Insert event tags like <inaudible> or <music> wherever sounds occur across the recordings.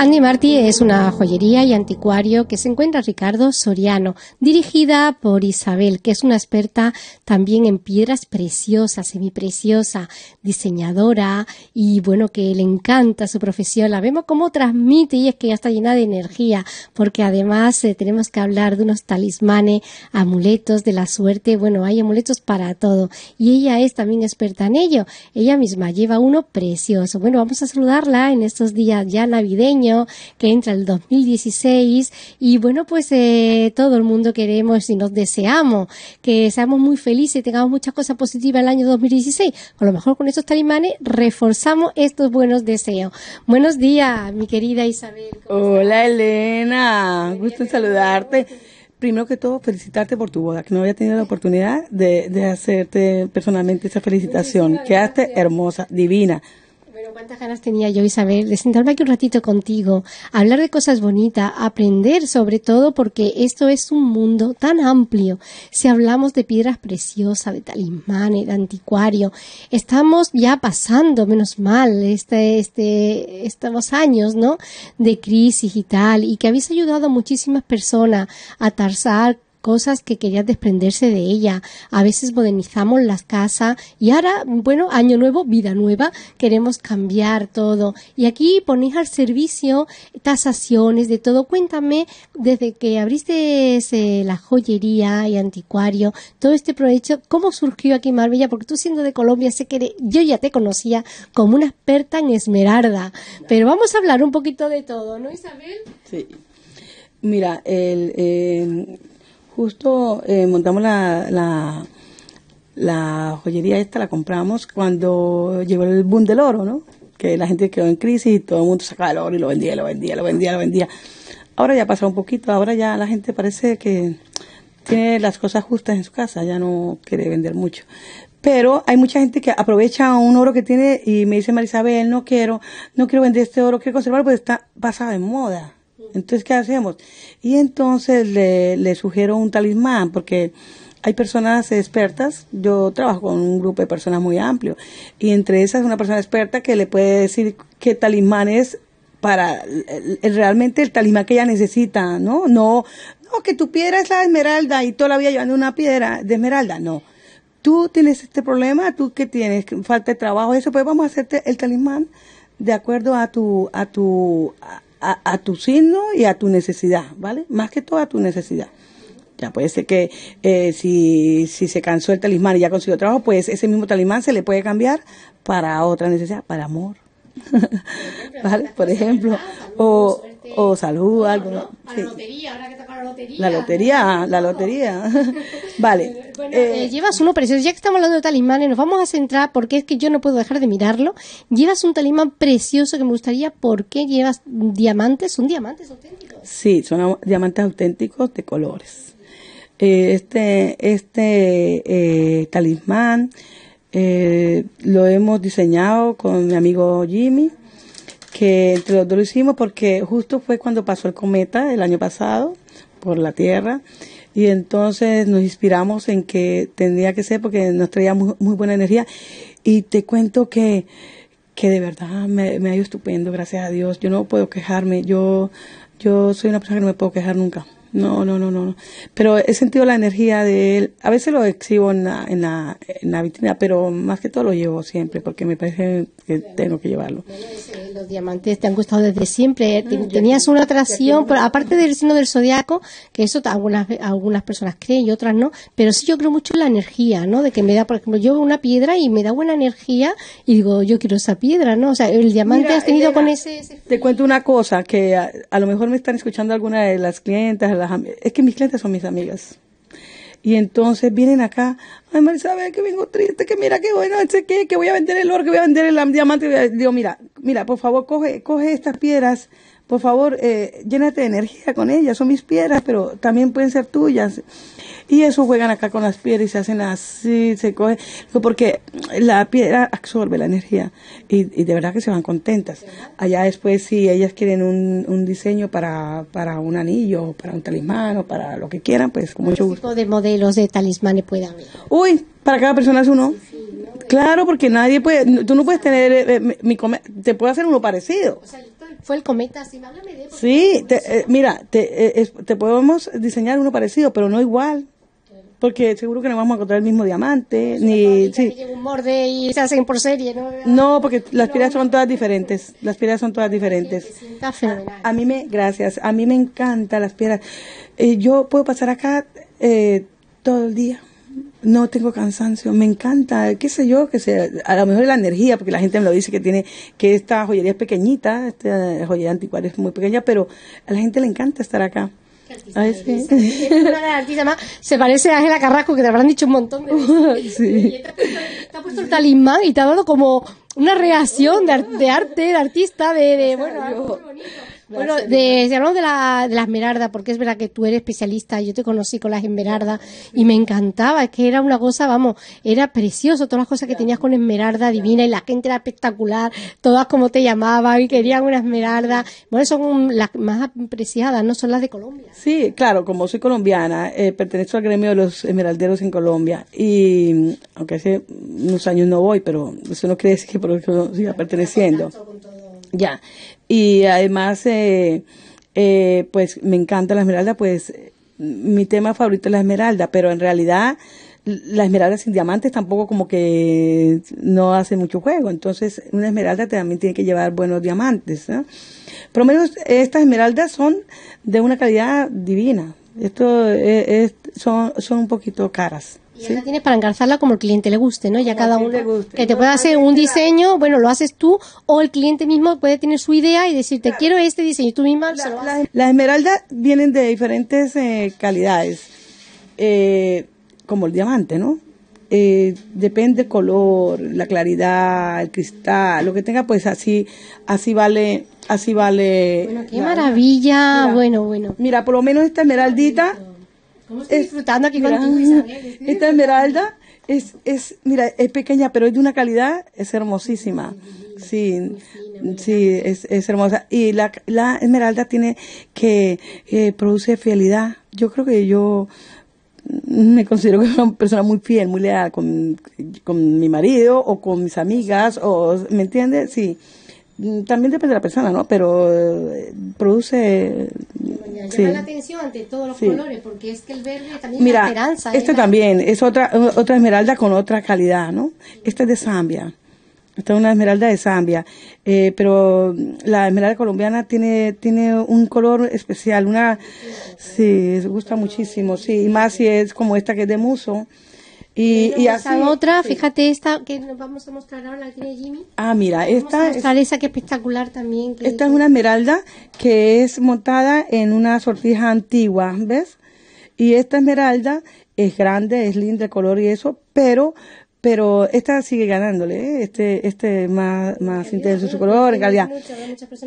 Andy Martí es una joyería y anticuario que se encuentra Ricardo Soriano, dirigida por Isabel, que es una experta también en piedras preciosas, semipreciosa, diseñadora y bueno, que le encanta su profesión. La vemos cómo transmite y es que ya está llena de energía, porque además eh, tenemos que hablar de unos talismanes, amuletos de la suerte. Bueno, hay amuletos para todo y ella es también experta en ello. Ella misma lleva uno precioso. Bueno, vamos a saludarla en estos días ya navideños que entra el 2016 y bueno, pues eh, todo el mundo queremos y nos deseamos que seamos muy felices, y tengamos muchas cosas positivas el año 2016. A lo mejor con estos talimanes reforzamos estos buenos deseos. Buenos días, mi querida Isabel. Hola, Elena. Gusto saludarte primero que todo, felicitarte por tu boda, que no había tenido la oportunidad de, de hacerte personalmente esa felicitación. Quedaste hermosa, divina, pero cuántas ganas tenía yo, Isabel, de sentarme aquí un ratito contigo, hablar de cosas bonitas, aprender sobre todo, porque esto es un mundo tan amplio. Si hablamos de piedras preciosas, de talismanes, de anticuario, estamos ya pasando, menos mal, este, este, estos años, ¿no? De crisis y tal, y que habéis ayudado a muchísimas personas a tarzar cosas que quería desprenderse de ella. A veces modernizamos las casas y ahora, bueno, año nuevo, vida nueva, queremos cambiar todo. Y aquí ponéis al servicio tasaciones de todo. Cuéntame, desde que abriste eh, la joyería y anticuario, todo este proyecto, ¿cómo surgió aquí Marbella? Porque tú siendo de Colombia, sé que yo ya te conocía como una experta en esmeralda. Pero vamos a hablar un poquito de todo, ¿no, Isabel? Sí. Mira, el, eh, justo eh, montamos la, la, joyería esta, la compramos cuando llegó el boom del oro, ¿no? Que la gente quedó en crisis y todo el mundo sacaba el oro y lo vendía, lo vendía, lo vendía, lo vendía. Ahora ya pasado un poquito, ahora ya la gente parece que tiene las cosas justas en su casa, ya no quiere vender mucho pero hay mucha gente que aprovecha un oro que tiene y me dice Marisabel, no quiero, no quiero vender este oro, quiero conservarlo porque está pasado en moda. Entonces, ¿qué hacemos? Y entonces le, le sugiero un talismán, porque hay personas expertas, yo trabajo con un grupo de personas muy amplio, y entre esas una persona experta que le puede decir qué talismán es para realmente el talismán que ella necesita, ¿no? No, no, que tu piedra es la esmeralda y toda la vida llevando una piedra de esmeralda, no. Tú tienes este problema, tú que tienes falta de trabajo, eso, pues vamos a hacerte el talismán de acuerdo a tu, a tu, a, tu signo y a tu necesidad, ¿vale? Más que todo a tu necesidad. Ya puede ser que eh, si, si, se cansó el talismán y ya consiguió trabajo, pues ese mismo talismán se le puede cambiar para otra necesidad, para amor. <laughs> ¿Vale? Por ejemplo. O, o salud, algo. la lotería, ahora que la lotería. La lotería, la lotería. <laughs> vale. Eh, eh, llevas uno precioso. Ya que estamos hablando de talismanes, nos vamos a centrar porque es que yo no puedo dejar de mirarlo. Llevas un talismán precioso que me gustaría. porque llevas diamantes? ¿Son diamantes auténticos? Sí, son diamantes auténticos de colores. Eh, este este talismán lo hemos diseñado con mi amigo Jimmy que entre los lo hicimos porque justo fue cuando pasó el cometa el año pasado por la Tierra y entonces nos inspiramos en que tendría que ser porque nos traía muy, buena energía y te cuento que, que de verdad me, me ha ido estupendo, gracias a Dios. Yo no puedo quejarme, yo, yo soy una persona que no me puedo quejar nunca. No, no, no, no. Pero he sentido la energía de él. A veces lo exhibo en la, en la, en la vitrina, pero más que todo lo llevo siempre porque me parece que tengo que llevarlo los diamantes te han gustado desde siempre. Ah, tenías una atracción, aparte del signo del zodiaco, que eso algunas, algunas personas creen y otras no, pero sí yo creo mucho en la energía, ¿no? De que me da, por ejemplo, yo una piedra y me da buena energía y digo, yo quiero esa piedra, ¿no? O sea, el diamante has tenido con ese, Te cuento una cosa, que a, lo mejor me están escuchando alguna de las clientas, las, es que mis clientes son mis amigas. Y entonces vienen acá, ay ve que vengo triste, que mira que bueno, sé qué, que voy a vender el oro, que voy a vender el diamante. Digo, mira, mira, por favor, coge, coge estas piedras por favor, eh, llénate de energía con ellas, son mis piedras, pero también pueden ser tuyas. Y eso juegan acá con las piedras y se hacen así, se cogen, porque la piedra absorbe la energía y, de verdad que se van contentas. Allá después, si ellas quieren un, diseño para, un anillo, para un talismán o para lo que quieran, pues con mucho gusto. tipo de modelos de talismanes puede ver? Uy, para cada persona es uno. Claro, porque nadie puede, tú no puedes tener, eh, eh, mi, te puedo hacer uno parecido. fue el cometa, si Sí, eh, mira, te, podemos diseñar uno parecido, pero no igual. Porque seguro que no vamos a encontrar el mismo diamante, ni... un morde y se hacen por serie, ¿no? porque las piedras son todas diferentes, las piedras son todas diferentes. A, a mí me, gracias, a mí me encantan las piedras. yo puedo pasar acá todo el día no tengo cansancio, me encanta, qué sé yo, que sea, a lo mejor la energía, porque la gente me lo dice que tiene, que esta joyería es pequeñita, esta joyería anticuaria es muy pequeña, pero a la gente le encanta estar acá. <laughs> se parece a Ángela Carrasco, que te habrán dicho un montón de <laughs> sí. Te ha puesto el talismán y te ha dado como una reacción de, arte, de artista, de, bueno, algo bueno, de, si de la, esmeralda, porque es verdad que tú eres especialista, yo te conocí con las esmeraldas y me encantaba, es que era una cosa, vamos, era precioso, todas las cosas que tenías con esmeralda divina y la gente era espectacular, todas como te llamaban y querían una esmeralda. Bueno, son las más apreciadas, ¿no? Son las de Colombia. Sí, claro, como soy colombiana, eh, pertenezco al gremio de los esmeralderos en Colombia y aunque hace unos años no voy, pero eso no quiere decir que por eso siga perteneciendo. Ya. Y además, eh, eh, pues me encanta la esmeralda, pues mm, mi tema favorito es la esmeralda, pero en realidad la esmeralda sin diamantes tampoco como que no hace mucho juego. Entonces, una esmeralda también tiene que llevar buenos diamantes. pero Por lo menos estas esmeraldas son de una calidad divina. Esto eh, son, son un poquito caras tienes para engarzarla como el cliente le guste, ¿no? Ya cada uno que te pueda hacer un diseño, bueno, lo haces tú o el cliente mismo puede tener su idea y decirte quiero este diseño tú misma Las esmeraldas vienen de diferentes eh, calidades, eh, como el diamante, ¿no? Eh, depende el color, la claridad, el cristal, lo que tenga, pues así, así vale, así vale. Bueno, qué maravilla, bueno, bueno. Mira, por lo menos esta esmeraldita disfrutando aquí con <laughs> Esta esmeralda es, es, mira, es pequeña, pero es de una calidad, es hermosísima. Sí, sí, es, es hermosa. Y la, la esmeralda tiene que, produce fidelidad. Yo creo que yo me considero una persona muy fiel, muy leal con, con mi marido o con mis amigas, o, ¿me entiendes? Sí. Mm, también depende de la persona, ¿no? Pero eh, produce... Llama la atención todos los colores, porque es que el verde también Mira, es esperanza. ¿eh? Este también es otra, otra esmeralda con otra calidad, ¿no? Esta es de Zambia. Esta es una esmeralda de Zambia, eh, pero mm, la esmeralda colombiana tiene, tiene un color especial, una, sí, gusta muchísimo, sí, y más si es como esta que es de muso, y, y otra, fíjate esta que nos vamos a mostrar ahora, la tiene Jimmy. Ah, mira, esta es, esa que espectacular también. esta es una esmeralda que es montada en una sortija antigua, ¿ves? Y esta esmeralda es grande, es linda el color y eso, pero pero esta sigue ganándole, ¿eh? este este más, más intenso su color, en calidad.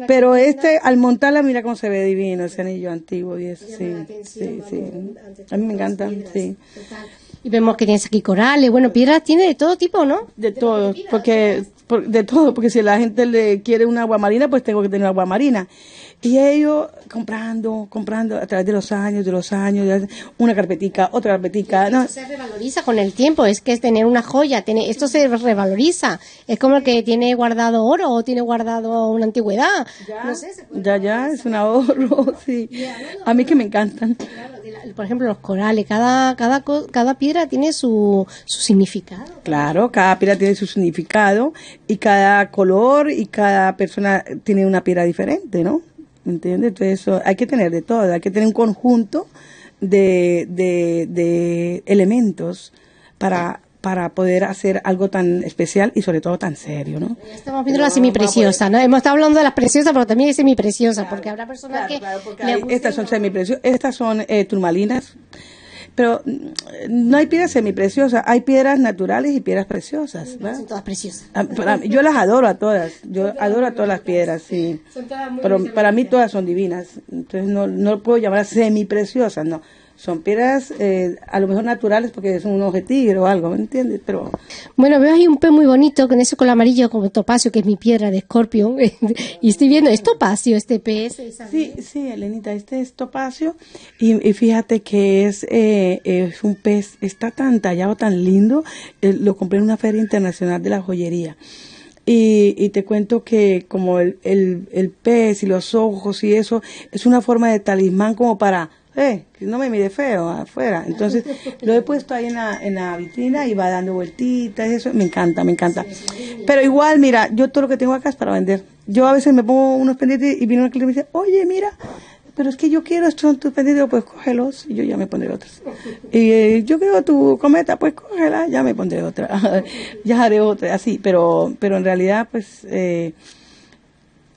pero este, al montarla, mira cómo se ve divino ese anillo antiguo y eso, sí, sí, sí. A mí me encanta, sí y vemos que tienes aquí corales, bueno, piedras tiene de todo tipo, ¿no? De todo, porque de todo, porque si la gente le quiere una agua marina, pues tengo que tener agua marina. Y ellos comprando, comprando a través de los años, de los años, una carpetica, otra carpetica. No. se revaloriza con el tiempo, es que es tener una joya, tiene, esto se revaloriza. Es como el que tiene guardado oro o tiene guardado una antigüedad. Ya, ya, es un ahorro, <laughs> sí. a mí que me encantan. Por ejemplo, los corales, cada, cada, cada piedra tiene su, su significado. Claro, cada piedra tiene su significado y cada color y cada persona tiene una piedra diferente, ¿no? ¿Entiendes? Entonces hay que tener de todo, hay que tener un conjunto de, de, elementos para, para poder hacer algo tan especial y sobre todo tan serio, ¿no? Estamos viendo las semi semipreciosa, ¿no? Hemos estado hablando de las preciosas, pero también hay semi preciosas, porque habrá personas que... estas son semi eh, preciosas, estas son turmalinas, pero mm, no hay piedras semi preciosas hay piedras naturales y piedras preciosas. Son todas preciosas. Ah, yo las adoro a todas, yo adoro a todas las piedras, sí. Pero para mí todas son divinas, entonces no, no puedo llamar semi preciosas no son piedras eh, a lo mejor naturales porque es un de tigre o algo, ¿me entiendes? Pero... Bueno, veo ahí un pez muy bonito con ese color amarillo como topacio, que es mi piedra de escorpión. <laughs> y estoy viendo, ¿es topacio este pez? Sí, sí, Elenita, este es topacio. Y, fíjate que es, eh, es un pez, está tan tallado, tan lindo. Eh, lo compré en una feria internacional de la joyería. Y, te cuento que como el pez y los ojos y eso, es una forma de talismán como para eh, que no me mire feo afuera. Entonces <laughs> lo he puesto ahí en la, vitrina y va dando vueltitas, y eso me encanta, me encanta. Pero igual, mira, yo todo lo que tengo acá es para vender. Yo a veces me pongo unos pendientes y viene una cliente y me dice, oye, mira, pero es que yo quiero estos tus pendientes, pues cógelos y yo ya me pondré otros. Y eh, yo quiero tu cometa, pues cógela, ya me pondré otra, <laughs> ya haré otra, así. Pero, pero en realidad, pues eh,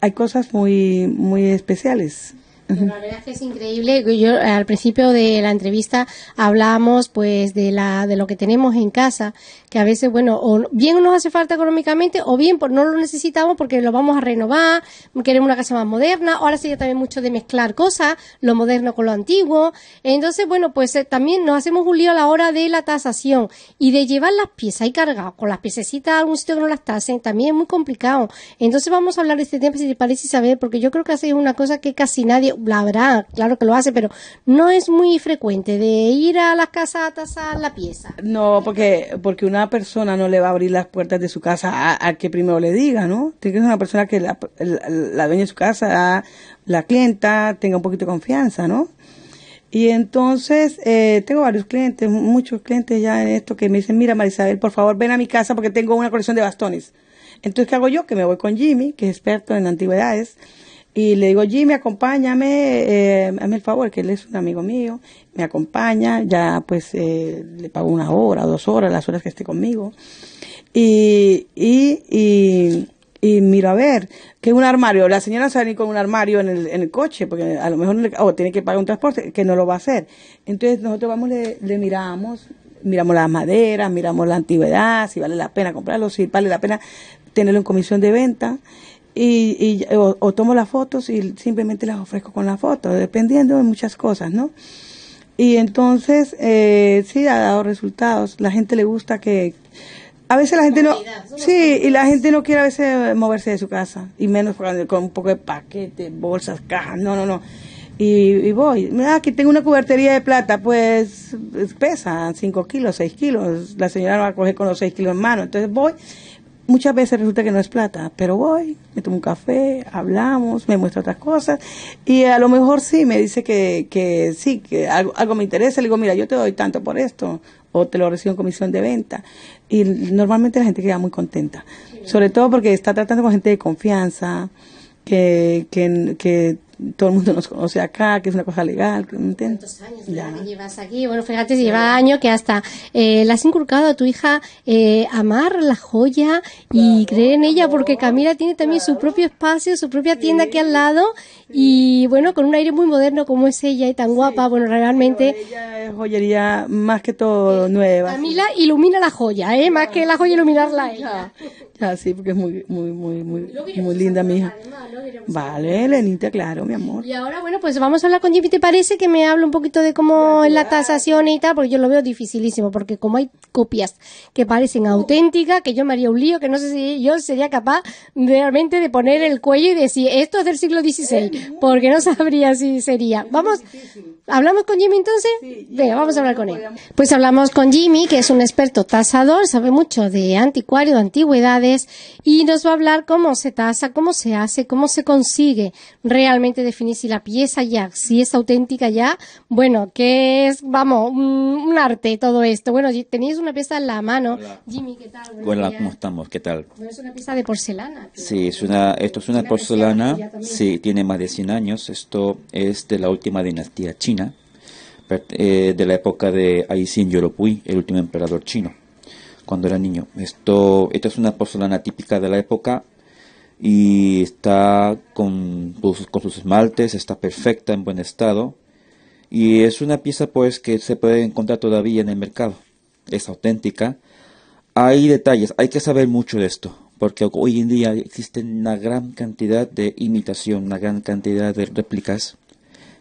hay cosas muy, muy especiales la verdad es que es increíble. Yo al principio de la entrevista hablábamos pues de la de lo que tenemos en casa, que a veces bueno, o bien nos hace falta económicamente o bien pues, no lo necesitamos porque lo vamos a renovar, queremos una casa más moderna. Ahora sería también mucho de mezclar cosas, lo moderno con lo antiguo. Entonces, bueno, pues eh, también nos hacemos un lío a la hora de la tasación y de llevar las piezas y cargadas, con las piececitas a algún sitio que no las tasen, también es muy complicado. Entonces vamos a hablar de este tema si te parece saber porque yo creo que es una cosa que casi nadie la verdad, claro que lo hace, pero no es muy frecuente de ir a las casas a tasar la pieza. No, porque, porque una persona no le va a abrir las puertas de su casa a, que primero le diga, ¿no? Tiene que ser una persona que la, dueña de su casa, la clienta, tenga un poquito de confianza, ¿no? Y entonces eh, tengo varios clientes, muchos clientes ya en esto que me dicen, mira Marisabel, por favor ven a mi casa porque tengo una colección de bastones. Entonces, ¿qué hago yo? Que me voy con Jimmy, que es experto en antigüedades, y le digo, Jimmy, acompáñame, eh, hazme el favor, que él es un amigo mío, me acompaña, ya pues eh, le pago una hora, dos horas, las horas que esté conmigo. Y, y, y, miro a ver, que un armario, la señora sale con un armario en el, coche, porque a lo mejor oh, tiene que pagar un transporte, que no lo va a hacer. Entonces nosotros vamos, le, le miramos, miramos las maderas, miramos la antigüedad, si vale la pena comprarlo, si vale la pena tenerlo en comisión de venta y, y o, tomo las fotos y simplemente las ofrezco con la foto, dependiendo de muchas cosas, ¿no? Y entonces, eh, sí, ha dado resultados. La gente le gusta que... A veces la gente no... Sí, y la gente no quiere a veces moverse de su casa, y menos con, un poco de paquete, bolsas, cajas, no, no, no. Y, voy. mira aquí tengo una cubertería de plata, pues pesa 5 kilos, 6 kilos. La señora no va a coger con los 6 kilos en mano. Entonces voy Muchas veces resulta que no es plata, pero voy, me tomo un café, hablamos, me muestra otras cosas y a lo mejor sí, me dice que, que sí, que algo, me interesa, le digo, mira, yo te doy tanto por esto o te lo recibo en comisión de venta y normalmente la gente queda muy contenta, sobre todo porque está tratando con gente de confianza, que, que, que todo el mundo nos conoce acá, que es una cosa legal, ¿Cuántos años llevas aquí? Bueno, fíjate, lleva años que hasta eh, le has inculcado a tu hija eh, amar la joya y creer en ella, porque Camila tiene también su propio espacio, su propia tienda aquí al lado, y bueno, con un aire muy moderno como es ella y tan guapa, bueno, realmente... Ella es joyería más que todo eh, nueva. Camila ilumina la joya, Más que la joya iluminarla ella. sí, porque es muy, muy, muy, muy, muy linda mi hija. Vale, Lenita, claro mi amor. Y ahora, bueno, pues vamos a hablar con Jimmy. ¿Te parece que me hable un poquito de cómo es la tasación y tal? Porque yo lo veo dificilísimo, porque como hay copias que parecen auténticas, que yo me haría un lío, que no sé si yo sería capaz realmente de poner el cuello y decir, esto es del siglo XVI, eh, porque no sabría si sería. Vamos, ¿hablamos con Jimmy entonces? Venga, vamos a hablar con él. Pues hablamos con Jimmy, que es un experto tasador, sabe mucho de anticuario, de antigüedades, y nos va a hablar cómo se tasa, cómo se hace, cómo se consigue realmente definís definir si la pieza ya, si es auténtica ya, bueno, que es, vamos, un, arte todo esto. Bueno, tenéis una pieza en la mano. bueno Jimmy, ¿qué tal? ¿cómo estamos? ¿Qué tal? es una pieza de porcelana. Sí, es una, esto es una, porcelana, sí, tiene más de 100 años. Esto es de la última dinastía china, eh, de la época de lo Yoropui, el último emperador chino, cuando era niño. Esto, esto es una porcelana típica de la época y está con, sus esmaltes, está perfecta, en buen estado y es una pieza pues que se puede encontrar todavía en el mercado, es auténtica. Hay detalles, hay que saber mucho de esto, porque hoy en día existe una gran cantidad de imitación, una gran cantidad de réplicas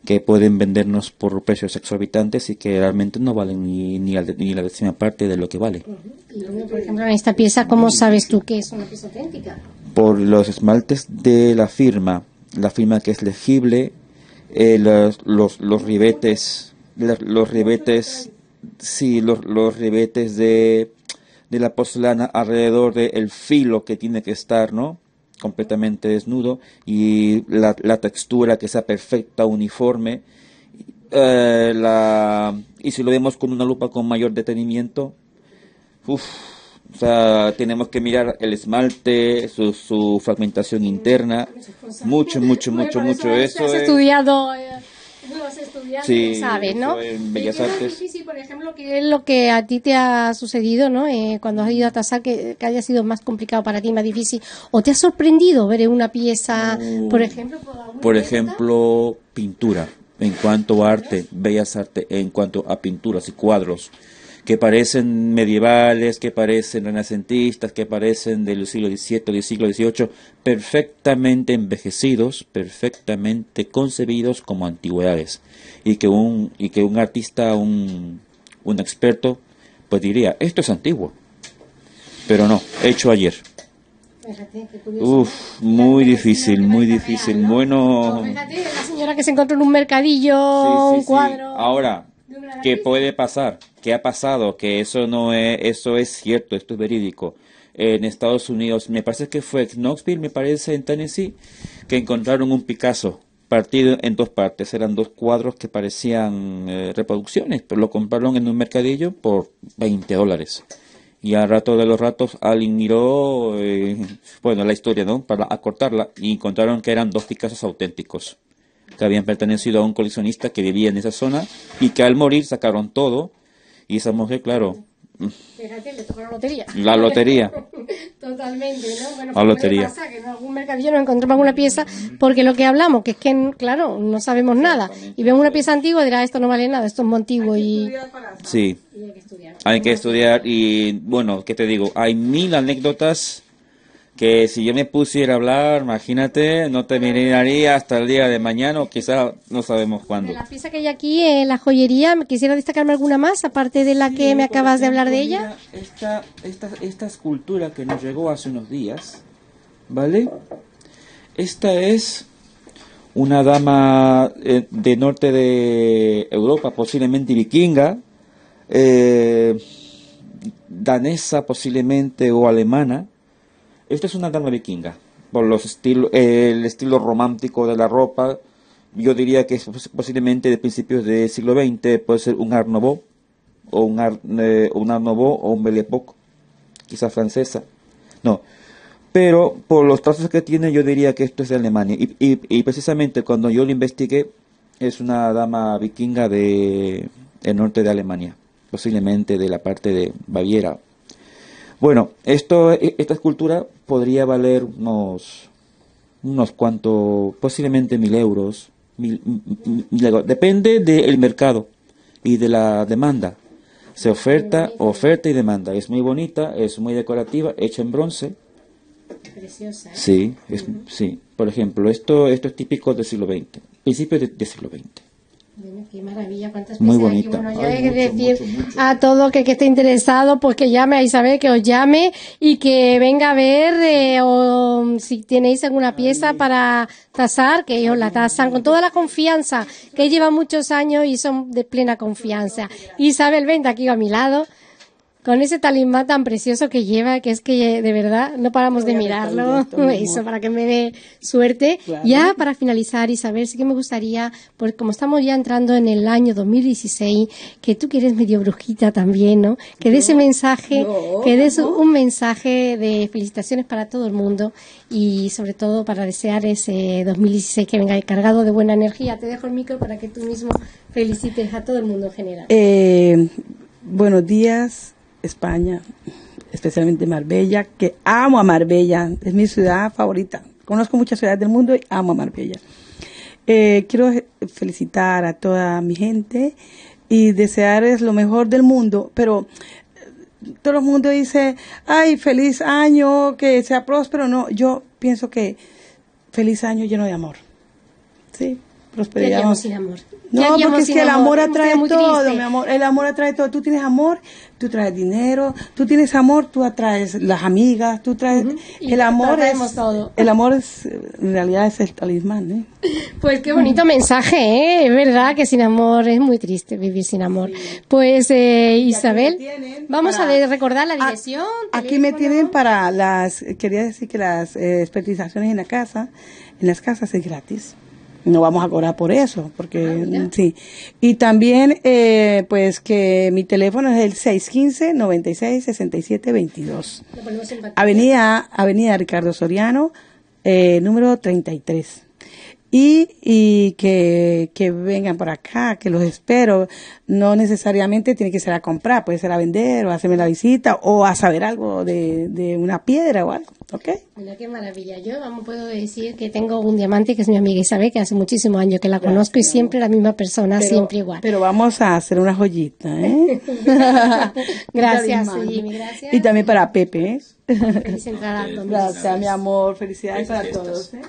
que pueden vendernos por precios exorbitantes y que realmente no valen ni, ni, la décima parte de lo que vale. por ejemplo, esta pieza, ¿cómo sabes tú que es una pieza auténtica? por los esmaltes de la firma, la firma que es legible, eh, los, los, ribetes, los ribetes, sí, los, ribetes de, de, la porcelana alrededor del filo que tiene que estar, ¿no? completamente desnudo y la, la textura que sea perfecta, uniforme. Eh, la, y si lo vemos con una lupa con mayor detenimiento, uff, o sea, tenemos que mirar el esmalte, su, fragmentación interna, mucho, mucho, mucho, mucho eso. eso eh, has estudiado sí, sabes, ¿no? En Bellas Artes. Es por ejemplo, es lo que a ti te ha sucedido, ¿no? Eh, cuando has ido a tasar, que, haya sido más complicado para ti, más difícil. ¿O te ha sorprendido ver una pieza, por ejemplo? Por, por ejemplo, pintura, en cuanto a arte, Bellas Artes, en cuanto a pinturas y cuadros que parecen medievales, que parecen renacentistas, que parecen del siglo XVII, del siglo XVIII, perfectamente envejecidos, perfectamente concebidos como antigüedades. Y que un, y que un artista, un, experto, pues diría, esto es antiguo. Pero no, hecho ayer. Uf, muy difícil, muy difícil. Bueno. la señora que se encontró en un mercadillo, un cuadro. Ahora, ¿Qué puede pasar, ¿Qué ha pasado, que eso no es, eso es cierto, esto es verídico. En Estados Unidos, me parece que fue Knoxville, me parece en Tennessee, que encontraron un Picasso partido en dos partes. Eran dos cuadros que parecían eh, reproducciones, pero lo compraron en un mercadillo por 20 dólares. Y al rato de los ratos alguien miró, eh, bueno, la historia, ¿no? Para acortarla y encontraron que eran dos Picassos auténticos que habían pertenecido a un coleccionista que vivía en esa zona y que al morir sacaron todo y esa mujer, claro. la lotería. La lotería. <laughs> Totalmente, ¿no? Bueno, la lotería. Pasa que en algún mercadillo no encontramos alguna pieza, porque lo que hablamos, que es que, claro, no sabemos nada. Y vemos una pieza antigua y dirá, esto no vale nada, esto es montiguo. Y... Sí. hay que estudiar. Hay que estudiar y, bueno, ¿qué te digo? Hay mil anécdotas que si yo me pusiera a hablar, imagínate, no terminaría hasta el día de mañana o quizás no sabemos cuándo. La pieza que hay aquí en la joyería, quisiera destacarme alguna más, aparte de la que me acabas de hablar de ella. Esta, esta, esta escultura que nos llegó hace unos días, ¿vale? Esta es una dama eh, de norte de Europa, posiblemente vikinga, eh, danesa posiblemente o alemana, esta es una dama vikinga, por los el estilo romántico de la ropa. Yo diría que es posiblemente de principios del siglo XX, puede ser un Art o un eh, un o un Belle Époque, quizás francesa. No, pero por los trazos que tiene yo diría que esto es de Alemania. Y, precisamente cuando yo lo investigué, es una dama vikinga de norte de Alemania, posiblemente de la parte de Baviera bueno, esto, e, esta escultura podría valer unos, unos cuantos, posiblemente mil euros. depende del mercado y de la demanda. Se oferta, oferta y demanda. Es muy bonita, es muy decorativa, hecha en bronce. Preciosa. ¿eh? Sí, sí. Por ejemplo, esto, esto es típico del siglo XX, principios del siglo XX qué maravilla, cuántas Muy bonita. Bueno, yo voy decir a todo que, que esté interesado, pues que llame a Isabel, que os llame y que venga a ver eh, si tenéis alguna pieza para tasar, que ellos la tasan con toda la confianza, que llevan muchos años y son de plena confianza. Isabel, venga aquí a mi lado con ese talismán tan precioso que lleva, que es que de verdad no paramos de mirarlo, <laughs> eso para que me dé suerte. Ya para finalizar, y saber si que me gustaría, pues como estamos ya entrando en el año 2016, que tú quieres medio brujita también, ¿no? Que des ese mensaje, que des un mensaje de felicitaciones para todo el mundo y sobre todo para desear ese 2016 que venga cargado de buena energía. Te dejo el micro para que tú mismo felicites a todo el mundo en general. Eh, buenos días, España, especialmente Marbella, que amo a Marbella, es mi ciudad favorita. Conozco muchas ciudades del mundo y amo a Marbella. Eh, quiero felicitar a toda mi gente y desearles lo mejor del mundo, pero eh, todo el mundo dice, ay, feliz año, que sea próspero. No, yo pienso que feliz año lleno de amor. Sí, prosperidad. amor. No, porque es que el amor, amor atrae todo, mi amor. El amor atrae todo. Tú tienes amor tú traes dinero, tú tienes amor, tú atraes las amigas, tú traes... El amor es... Todo. El amor es, en realidad es el talismán, ¿eh? <laughs> Pues qué bonito mensaje, ¿eh? Es verdad que sin amor es muy triste vivir sin amor. Pues eh, Isabel, vamos a recordar la dirección. Aquí me tienen para las... Quería decir que las eh, expertizaciones en la casa, en las casas es gratis no vamos a cobrar por eso, porque ah, sí. Y también, eh, pues que mi teléfono es el 615 96 22 Avenida, Avenida Ricardo Soriano, eh, número 33 y, que, vengan por acá, que los espero. No necesariamente tiene que ser a comprar, puede ser a vender o hacerme la visita o a saber algo de, una piedra o algo. ¿Ok? Mira qué maravilla. Yo puedo decir que tengo un diamante que es mi amiga Isabel, que hace muchísimos años que la conozco y siempre la misma persona, siempre igual. Pero vamos a hacer una joyita, ¿eh? <laughs> <laughs> Gracias, Jimmy. Gracias. Y también para Pepe. ¿eh? Gracias, mi amor. Felicidades para todos. ¿eh?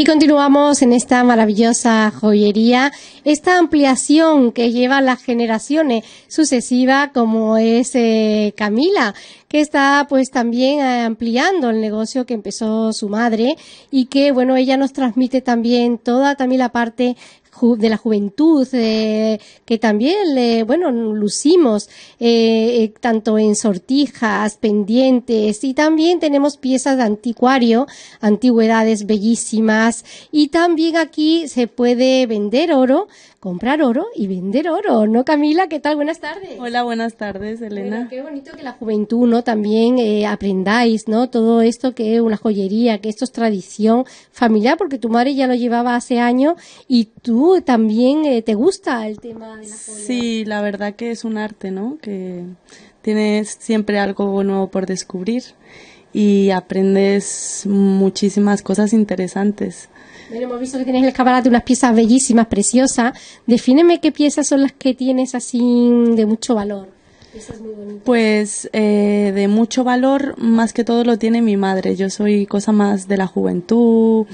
Y continuamos en esta maravillosa joyería, esta ampliación que lleva las generaciones sucesivas como es eh, Camila, que está pues también eh, ampliando el negocio que empezó su madre y que bueno, ella nos transmite también toda también la parte de la juventud, eh, que también, bueno, lucimos eh, eh, tanto en sortijas, pendientes y también tenemos piezas de anticuario, antigüedades bellísimas y también aquí se puede vender oro comprar oro y vender oro, ¿no, Camila? ¿Qué tal? Buenas tardes. Hola, buenas tardes, Elena. qué bonito que la juventud, ¿no? También eh, aprendáis, ¿no? Todo esto que es una joyería, que esto es tradición familiar, porque tu madre ya lo llevaba hace años y tú también eh, te gusta el tema de la Sí, la verdad que es un arte, ¿no? Que tienes siempre algo nuevo por descubrir y aprendes muchísimas cosas interesantes hemos visto que tienes en el escaparate unas piezas bellísimas, preciosas. Defíneme qué piezas son las que tienes así de mucho valor. Pues eh, de mucho valor, más que todo lo tiene mi madre. Yo soy cosa más de la juventud,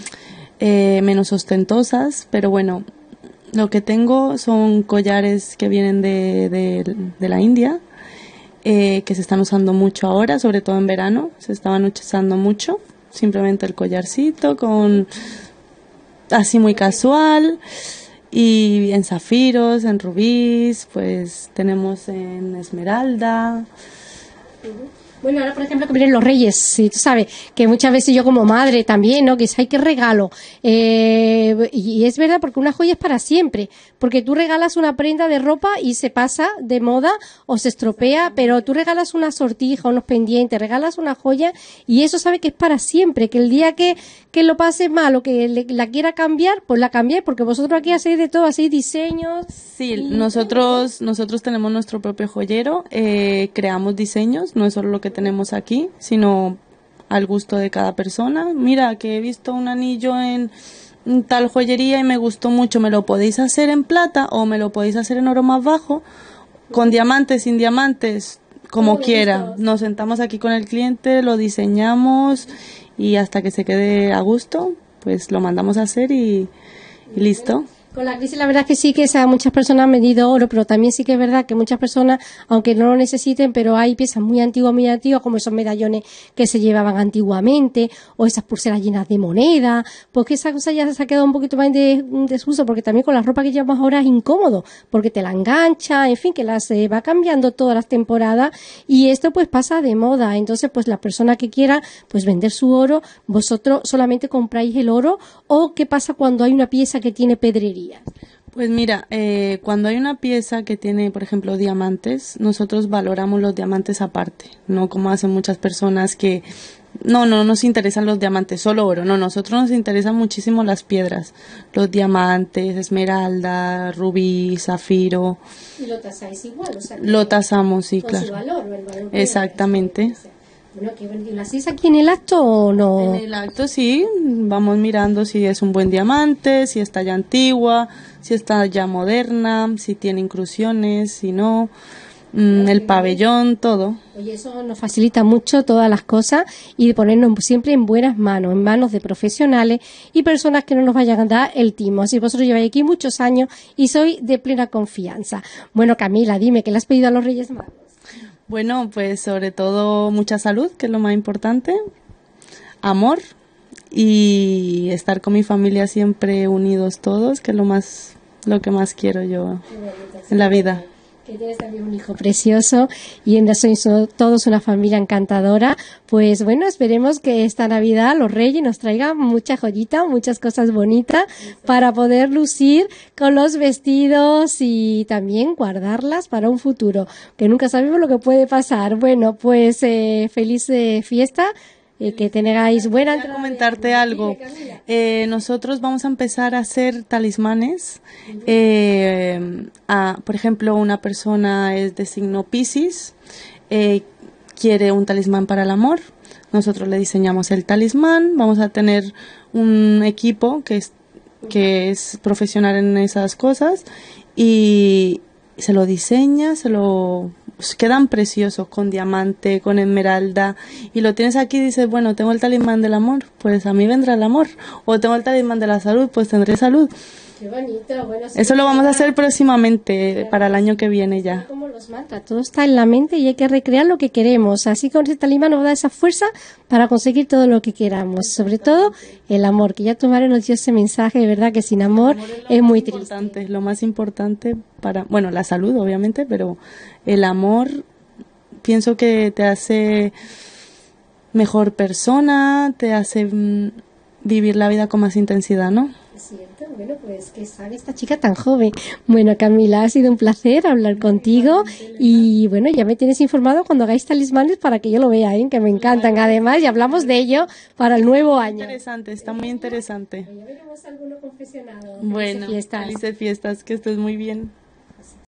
eh, menos ostentosas, pero bueno, lo que tengo son collares que vienen de, de, la India, eh, que se están usando mucho ahora, sobre todo en verano, se estaban usando mucho. Simplemente el collarcito con así muy casual. Y en zafiros, en rubíes, pues tenemos en esmeralda. Bueno, ahora por ejemplo que los reyes, sí, tú sabes, que muchas veces yo como madre también, ¿no? Que hay que regalo. Eh, y es verdad porque una joya es para siempre, porque tú regalas una prenda de ropa y se pasa de moda o se estropea, pero tú regalas una sortija, unos pendientes, regalas una joya y eso sabe que es para siempre, que el día que, lo pase mal o que la quiera cambiar, pues la cambié, porque vosotros aquí hacéis de todo, hacéis diseños. Sí, nosotros, nosotros tenemos nuestro propio joyero, eh, creamos diseños, no es solo lo que tenemos aquí, sino al gusto de cada persona. Mira, que he visto un anillo en tal joyería y me gustó mucho, me lo podéis hacer en plata o me lo podéis hacer en oro más bajo, con diamantes, sin diamantes, como quiera. Nos sentamos aquí con el cliente, lo diseñamos y hasta que se quede a gusto, pues lo mandamos a hacer y listo. Con la crisis, la verdad es que sí que sea muchas personas han vendido oro, pero también sí que es verdad que muchas personas, aunque no lo necesiten, pero hay piezas muy antiguas, muy antiguas, como esos medallones que se llevaban antiguamente, o esas pulseras llenas de moneda, porque esa cosa ya se ha quedado un poquito más de desuso, porque también con la ropa que llevamos ahora es incómodo, porque te la engancha, en fin, que las eh, va cambiando todas las temporadas, y esto pues pasa de moda. Entonces, pues la persona que quiera, pues vender su oro, vosotros solamente compráis el oro, o qué pasa cuando hay una pieza que tiene pedrería pues mira, eh, cuando hay una pieza que tiene, por ejemplo, diamantes, nosotros valoramos los diamantes aparte, no como hacen muchas personas que no, no nos interesan los diamantes, solo oro. No, nosotros nos interesan muchísimo las piedras, los diamantes, esmeralda, rubí, zafiro. Y lo tasáis igual, o sea, lo tasamos, sí, claro. Su valor, el valor Exactamente. Bueno, qué ¿La hacéis aquí en el acto o no? En el acto sí, vamos mirando si es un buen diamante, si está ya antigua, si está ya moderna, si tiene inclusiones, si no, mm, el pabellón, todo. Oye, eso nos facilita mucho todas las cosas y ponernos siempre en buenas manos, en manos de profesionales y personas que no nos vayan a dar el timo. Así vosotros lleváis aquí muchos años y soy de plena confianza. Bueno, Camila, dime, ¿qué le has pedido a los Reyes Magos? Bueno, pues sobre todo mucha salud, que es lo más importante, amor y estar con mi familia siempre unidos todos, que es lo más lo que más quiero yo en la vida que tienes también un hijo precioso y en sois todos una familia encantadora. Pues bueno, esperemos que esta Navidad los Reyes nos traigan mucha joyita, muchas cosas bonitas para poder lucir con los vestidos y también guardarlas para un futuro, que nunca sabemos lo que puede pasar. Bueno, pues eh, feliz eh, fiesta y eh, que tengáis buena Quiero comentarte algo eh, nosotros vamos a empezar a hacer talismanes eh, por ejemplo una persona es de signo piscis quiere un talismán para el amor nosotros le diseñamos el talismán vamos a tener un equipo que es que es profesional en esas cosas y se lo diseña se lo pues, quedan preciosos con diamante, con esmeralda, y lo tienes aquí y dices, bueno, tengo el talismán del amor, pues a mí vendrá el amor, o tengo el talismán de la salud, pues tendré salud. Qué bonito, bueno. Eso lo vamos a hacer próximamente, para el año que viene ya. los todo está en la mente y hay que recrear lo que queremos. Así que esta lima nos da esa fuerza para conseguir todo lo que queramos. Sobre todo el amor, que ya tomaron nos dio ese mensaje, de verdad que sin amor, es, muy triste. Lo más importante para, bueno, la salud obviamente, pero el amor pienso que te hace mejor persona, te hace mm, vivir la vida con más intensidad, ¿no? bueno, pues que sabe esta chica tan joven. Bueno, Camila, ha sido un placer hablar contigo y bueno, ya me tienes informado cuando hagáis talismanes para que yo lo vea, ¿eh? que me encantan. Además, y hablamos de ello para el nuevo año. Interesante, está muy interesante. Bueno, felices fiestas, que estés muy bien.